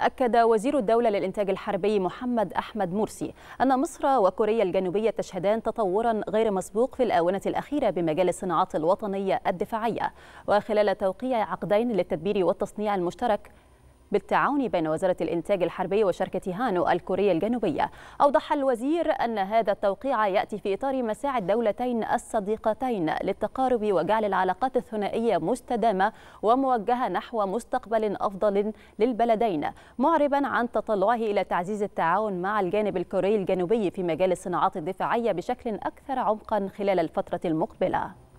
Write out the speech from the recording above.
أكد وزير الدولة للإنتاج الحربي محمد أحمد مرسي أن مصر وكوريا الجنوبية تشهدان تطورا غير مسبوق في الآونة الأخيرة بمجال الصناعات الوطنية الدفاعية وخلال توقيع عقدين للتدبير والتصنيع المشترك بالتعاون بين وزارة الإنتاج الحربي وشركة هانو الكورية الجنوبية أوضح الوزير أن هذا التوقيع يأتي في إطار مساعي الدولتين الصديقتين للتقارب وجعل العلاقات الثنائية مستدامة وموجهة نحو مستقبل أفضل للبلدين معربا عن تطلعه إلى تعزيز التعاون مع الجانب الكوري الجنوبي في مجال الصناعات الدفاعية بشكل أكثر عمقا خلال الفترة المقبلة